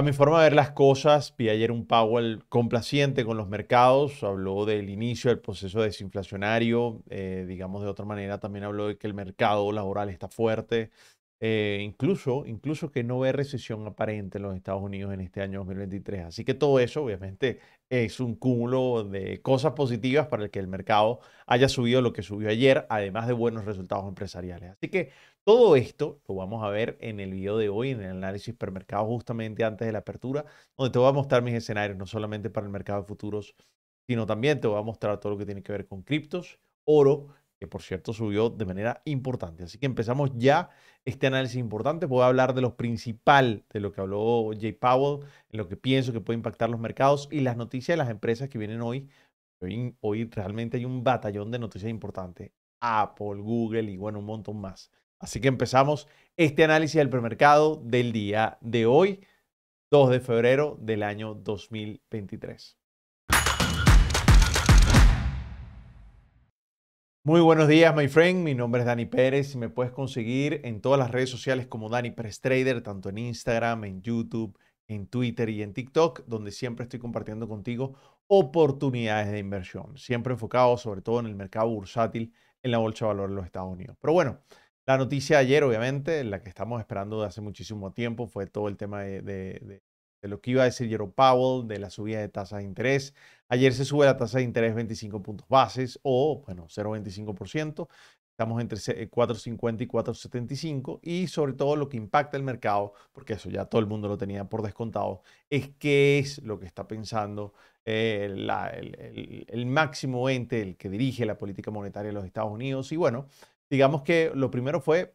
A mi forma de ver las cosas, vi ayer un Powell complaciente con los mercados, habló del inicio del proceso desinflacionario, eh, digamos de otra manera, también habló de que el mercado laboral está fuerte, eh, incluso, incluso que no ve recesión aparente en los Estados Unidos en este año 2023. Así que todo eso, obviamente, es un cúmulo de cosas positivas para el que el mercado haya subido lo que subió ayer, además de buenos resultados empresariales. Así que todo esto lo vamos a ver en el video de hoy, en el análisis permercado justamente antes de la apertura, donde te voy a mostrar mis escenarios, no solamente para el mercado de futuros, sino también te voy a mostrar todo lo que tiene que ver con criptos, oro que por cierto subió de manera importante. Así que empezamos ya este análisis importante. Voy a hablar de lo principal, de lo que habló Jay Powell, en lo que pienso que puede impactar los mercados y las noticias de las empresas que vienen hoy. Hoy, hoy realmente hay un batallón de noticias importantes. Apple, Google y bueno, un montón más. Así que empezamos este análisis del premercado del día de hoy, 2 de febrero del año 2023. Muy buenos días, my friend. Mi nombre es Dani Pérez y me puedes conseguir en todas las redes sociales como Dani Pérez Trader, tanto en Instagram, en YouTube, en Twitter y en TikTok, donde siempre estoy compartiendo contigo oportunidades de inversión, siempre enfocado sobre todo en el mercado bursátil, en la bolsa de valores de los Estados Unidos. Pero bueno, la noticia ayer, obviamente, la que estamos esperando de hace muchísimo tiempo, fue todo el tema de de lo que iba a decir Jerome Powell, de la subida de tasas de interés. Ayer se sube la tasa de interés 25 puntos bases o, bueno, 0,25%. Estamos entre 4,50 eh, y 4,75 y sobre todo lo que impacta el mercado, porque eso ya todo el mundo lo tenía por descontado, es qué es lo que está pensando eh, el, el máximo ente, el que dirige la política monetaria de los Estados Unidos. Y bueno, digamos que lo primero fue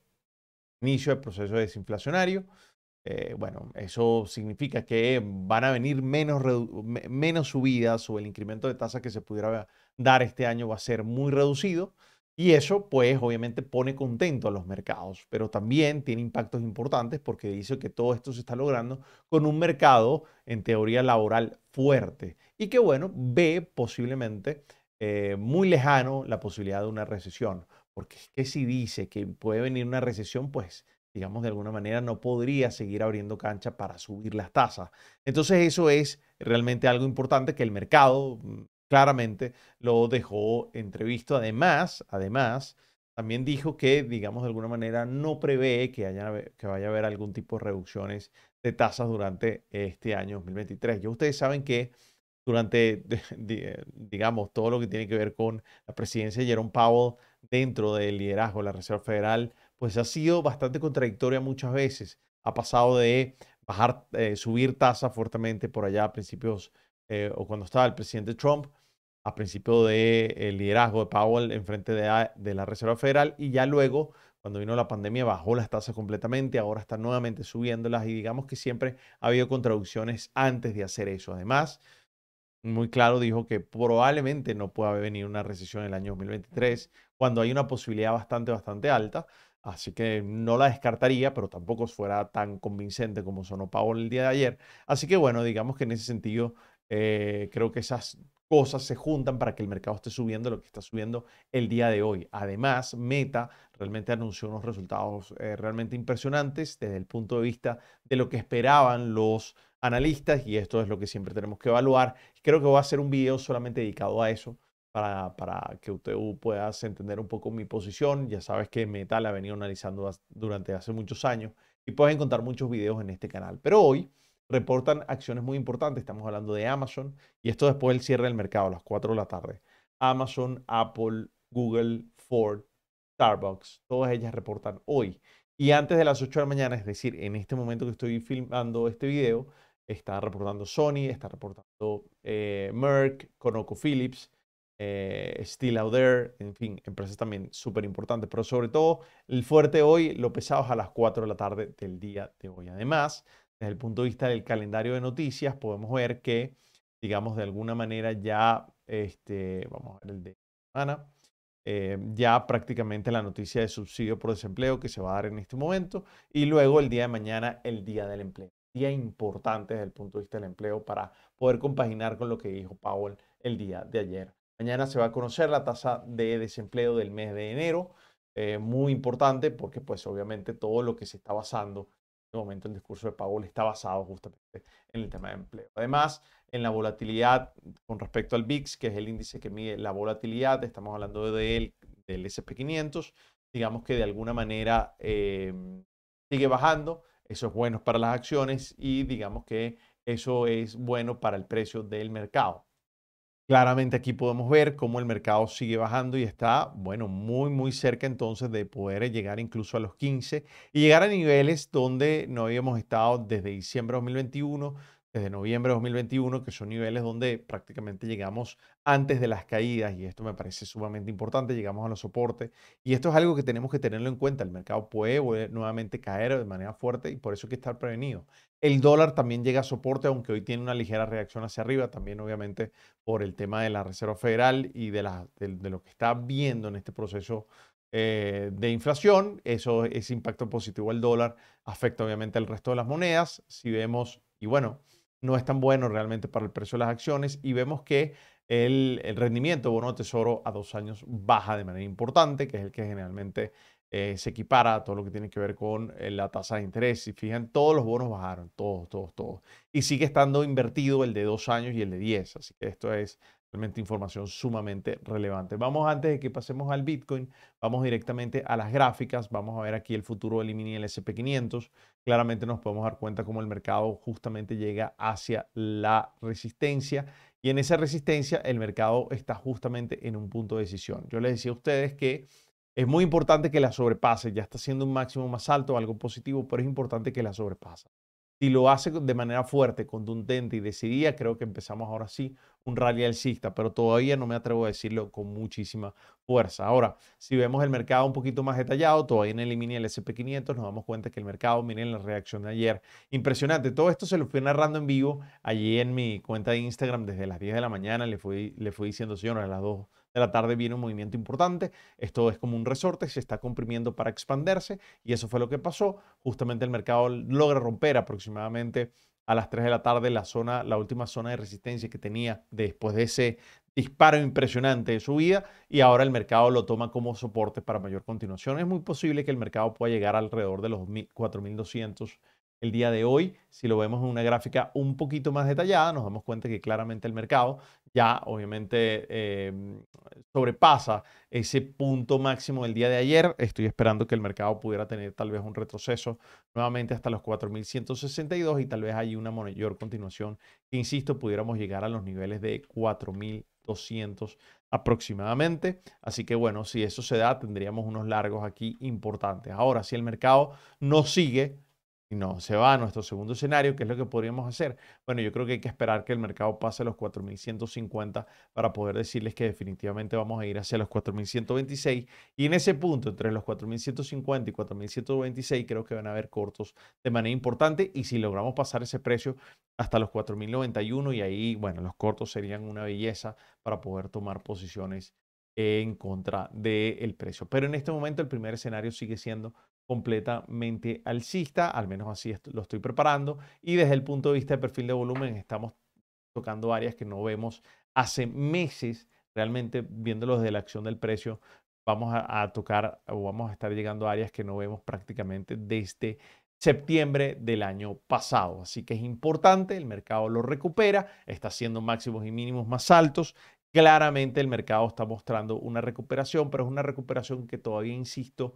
inicio del proceso desinflacionario, eh, bueno, eso significa que van a venir menos, menos subidas o el incremento de tasas que se pudiera dar este año va a ser muy reducido. Y eso, pues, obviamente pone contento a los mercados, pero también tiene impactos importantes porque dice que todo esto se está logrando con un mercado, en teoría, laboral fuerte y que, bueno, ve posiblemente eh, muy lejano la posibilidad de una recesión. Porque es que si dice que puede venir una recesión, pues digamos de alguna manera, no podría seguir abriendo cancha para subir las tasas. Entonces eso es realmente algo importante que el mercado mm, claramente lo dejó entrevisto. Además, además, también dijo que, digamos, de alguna manera no prevé que, haya, que vaya a haber algún tipo de reducciones de tasas durante este año 2023. yo ustedes saben que durante, eh, digamos, todo lo que tiene que ver con la presidencia de Jerome Powell dentro del liderazgo de la Reserva Federal, pues ha sido bastante contradictoria muchas veces. Ha pasado de bajar, eh, subir tasas fuertemente por allá a principios, eh, o cuando estaba el presidente Trump, a principio del eh, el liderazgo de Powell en frente de, la Reserva Federal, y ya luego, cuando vino la pandemia, bajó las tasas completamente, ahora está nuevamente subiéndolas, y digamos que siempre ha habido contradicciones antes de hacer eso. Además, muy claro dijo que probablemente no pueda venir una recesión en el año 2023, cuando hay una posibilidad bastante, bastante alta Así que no la descartaría, pero tampoco fuera tan convincente como sonó Pablo el día de ayer. Así que bueno, digamos que en ese sentido eh, creo que esas cosas se juntan para que el mercado esté subiendo lo que está subiendo el día de hoy. Además, Meta realmente anunció unos resultados eh, realmente impresionantes desde el punto de vista de lo que esperaban los analistas y esto es lo que siempre tenemos que evaluar. Creo que voy a hacer un video solamente dedicado a eso para, que usted puedas entender un poco mi posición. Ya sabes que Meta la venido analizando durante hace muchos años y puedes encontrar muchos videos en este canal. Pero hoy reportan acciones muy importantes. Estamos hablando de Amazon y esto después del cierre del mercado a las 4 de la tarde. Amazon, Apple, Google, Ford, Starbucks, todas ellas reportan hoy. Y antes de las 8 de la mañana, es decir, en este momento que estoy filmando este video, está reportando Sony, está reportando eh, Merck, ConocoPhillips, Phillips, eh, still Out There, en fin, empresas también súper importantes, pero sobre todo el fuerte hoy lo pesado es a las 4 de la tarde del día de hoy. Además, desde el punto de vista del calendario de noticias, podemos ver que, digamos, de alguna manera ya, este, vamos a ver el de semana, eh, ya prácticamente la noticia de subsidio por desempleo que se va a dar en este momento y luego el día de mañana, el día del empleo. Día importante desde el punto de vista del empleo para poder compaginar con lo que dijo Powell el día de ayer Mañana se va a conocer la tasa de desempleo del mes de enero, eh, muy importante porque pues obviamente todo lo que se está basando en el este momento el discurso de Powell está basado justamente en el tema de empleo. Además, en la volatilidad con respecto al VIX, que es el índice que mide la volatilidad, estamos hablando de él, del SP500, digamos que de alguna manera eh, sigue bajando, eso es bueno para las acciones y digamos que eso es bueno para el precio del mercado. Claramente aquí podemos ver cómo el mercado sigue bajando y está, bueno, muy, muy cerca entonces de poder llegar incluso a los 15 y llegar a niveles donde no habíamos estado desde diciembre de 2021, desde noviembre de 2021, que son niveles donde prácticamente llegamos antes de las caídas, y esto me parece sumamente importante, llegamos a los soportes, y esto es algo que tenemos que tenerlo en cuenta, el mercado puede nuevamente caer de manera fuerte y por eso hay que estar prevenido. El dólar también llega a soporte, aunque hoy tiene una ligera reacción hacia arriba, también obviamente por el tema de la Reserva Federal y de, de, lo que está viendo en este proceso eh, de inflación, eso, ese impacto positivo al dólar afecta obviamente al resto de las monedas, si vemos, y bueno, no es tan bueno realmente para el precio de las acciones y vemos que el, el rendimiento bono tesoro a dos años baja de manera importante, que es el que generalmente eh, se equipara a todo lo que tiene que ver con eh, la tasa de interés. Si fijan, todos los bonos bajaron, todos, todos, todos. Y sigue estando invertido el de dos años y el de diez Así que esto es realmente información sumamente relevante. Vamos antes de que pasemos al Bitcoin, vamos directamente a las gráficas. Vamos a ver aquí el futuro del mini el SP500 claramente nos podemos dar cuenta cómo el mercado justamente llega hacia la resistencia y en esa resistencia el mercado está justamente en un punto de decisión. Yo les decía a ustedes que es muy importante que la sobrepase, ya está siendo un máximo más alto, algo positivo, pero es importante que la sobrepase. Si lo hace de manera fuerte, contundente y decidida, creo que empezamos ahora sí un rally alcista, pero todavía no me atrevo a decirlo con muchísima fuerza. Ahora, si vemos el mercado un poquito más detallado, todavía en el mini el SP500, nos damos cuenta que el mercado, miren la reacción de ayer, impresionante. Todo esto se lo fui narrando en vivo allí en mi cuenta de Instagram desde las 10 de la mañana, le fui, le fui diciendo, señores, a las 2 de la tarde viene un movimiento importante, esto es como un resorte, se está comprimiendo para expandirse y eso fue lo que pasó, justamente el mercado logra romper aproximadamente a las 3 de la tarde la zona, la última zona de resistencia que tenía después de ese disparo impresionante de subida y ahora el mercado lo toma como soporte para mayor continuación. Es muy posible que el mercado pueda llegar alrededor de los 4.200 el día de hoy. Si lo vemos en una gráfica un poquito más detallada, nos damos cuenta que claramente el mercado ya obviamente eh, sobrepasa ese punto máximo del día de ayer. Estoy esperando que el mercado pudiera tener tal vez un retroceso nuevamente hasta los 4.162 y tal vez hay una mayor continuación insisto, pudiéramos llegar a los niveles de 4.200 aproximadamente. Así que bueno, si eso se da, tendríamos unos largos aquí importantes. Ahora, si el mercado no sigue no se va a nuestro segundo escenario, ¿qué es lo que podríamos hacer? Bueno, yo creo que hay que esperar que el mercado pase a los 4.150 para poder decirles que definitivamente vamos a ir hacia los 4.126. Y en ese punto, entre los 4.150 y 4.126, creo que van a haber cortos de manera importante. Y si logramos pasar ese precio hasta los 4.091 y ahí, bueno, los cortos serían una belleza para poder tomar posiciones en contra del precio. Pero en este momento el primer escenario sigue siendo completamente alcista, al menos así lo estoy preparando. Y desde el punto de vista del perfil de volumen, estamos tocando áreas que no vemos hace meses, realmente viéndolos de la acción del precio, vamos a, a, tocar o vamos a estar llegando a áreas que no vemos prácticamente desde septiembre del año pasado. Así que es importante, el mercado lo recupera, está haciendo máximos y mínimos más altos. Claramente el mercado está mostrando una recuperación, pero es una recuperación que todavía, insisto,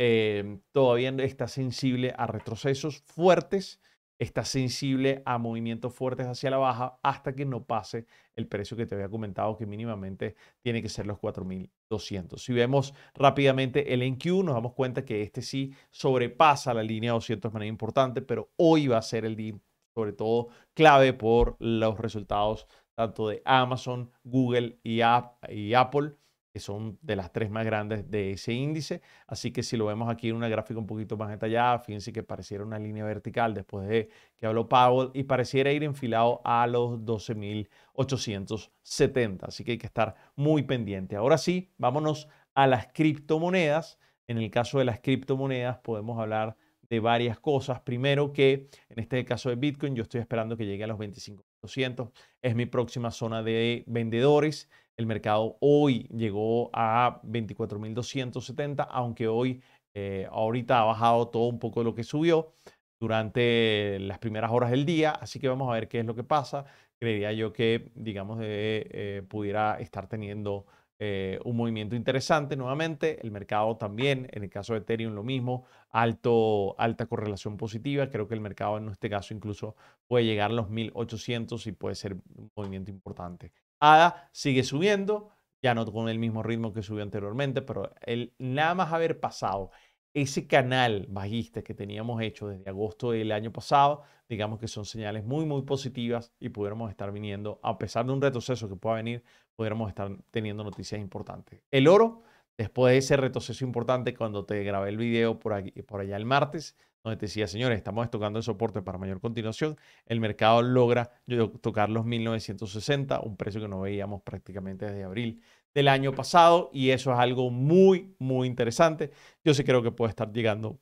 Em, todavía está sensible a retrocesos fuertes, está sensible a movimientos fuertes hacia la baja hasta que no pase el precio que te había comentado que mínimamente tiene que ser los 4.200. Si vemos rápidamente el NQ, nos damos cuenta que este sí sobrepasa la línea 200 de manera importante, pero hoy va a ser el día sobre todo clave por los resultados tanto de Amazon, Google y, Apple son de las tres más grandes de ese índice. Así que si lo vemos aquí en una gráfica un poquito más detallada, fíjense que pareciera una línea vertical después de que habló Powell y pareciera ir enfilado a los 12.870. Así que hay que estar muy pendiente. Ahora sí, vámonos a las criptomonedas. En el caso de las criptomonedas podemos hablar de varias cosas. Primero que en este caso de Bitcoin yo estoy esperando que llegue a los 25.200. Es mi próxima zona de vendedores. El mercado hoy llegó a 24.270, aunque hoy eh, ahorita ha bajado todo un poco lo que subió durante las primeras horas del día, así que vamos a ver qué es lo que pasa. Creería yo que, digamos, eh, pudiera estar teniendo eh, un movimiento interesante nuevamente. El mercado también, en el caso de Ethereum, lo mismo, alto, alta correlación positiva. Creo que el mercado en este caso incluso puede llegar a los 1800 y puede ser un movimiento importante. ADA sigue subiendo, ya no con el mismo ritmo que subió anteriormente, pero el, nada más haber pasado ese canal bajista que teníamos hecho desde agosto del año pasado, digamos que son señales muy, muy positivas y pudiéramos estar viniendo, a pesar de un retroceso que pueda venir, pudiéramos estar teniendo noticias importantes. El oro, después de ese retroceso importante, cuando te grabé el video por, aquí, por allá el martes, donde te decía, señores, estamos tocando el soporte para mayor continuación. El mercado logra tocar los 1960, un precio que no veíamos prácticamente desde abril del año pasado y eso es algo muy, muy interesante. Yo sí creo que puede estar llegando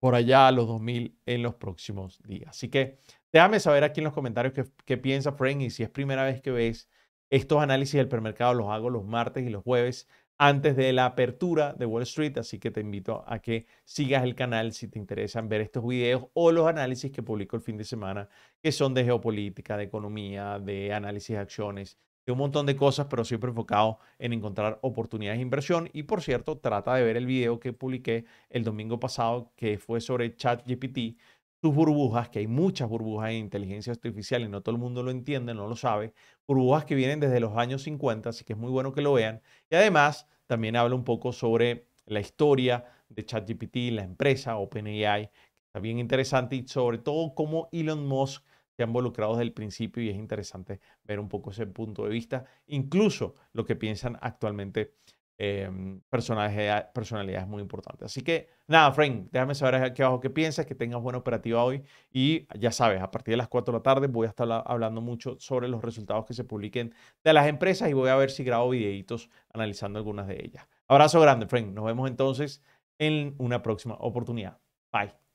por allá a los 2000 en los próximos días. Así que déjame saber aquí en los comentarios qué, piensa Frank y si es primera vez que ves estos análisis del permercado, los hago los martes y los jueves antes de la apertura de Wall Street, así que te invito a que sigas el canal si te interesan ver estos videos o los análisis que publico el fin de semana, que son de geopolítica, de economía, de análisis de acciones, de un montón de cosas, pero siempre enfocado en encontrar oportunidades de inversión. Y por cierto, trata de ver el video que publiqué el domingo pasado, que fue sobre ChatGPT sus burbujas, que hay muchas burbujas en inteligencia artificial y no todo el mundo lo entiende, no lo sabe, burbujas que vienen desde los años 50, así que es muy bueno que lo vean. Y además también habla un poco sobre la historia de ChatGPT, la empresa OpenAI, que está bien interesante y sobre todo cómo Elon Musk se ha involucrado desde el principio y es interesante ver un poco ese punto de vista, incluso lo que piensan actualmente eh, personaje, personalidad muy importantes. Así que nada, Frank, déjame saber aquí abajo qué piensas, que tengas buena operativa hoy y ya sabes, a partir de las 4 de la tarde voy a estar hablando mucho sobre los resultados que se publiquen de las empresas y voy a ver si grabo videitos analizando algunas de ellas. Abrazo grande, Frank. Nos vemos entonces en una próxima oportunidad. Bye.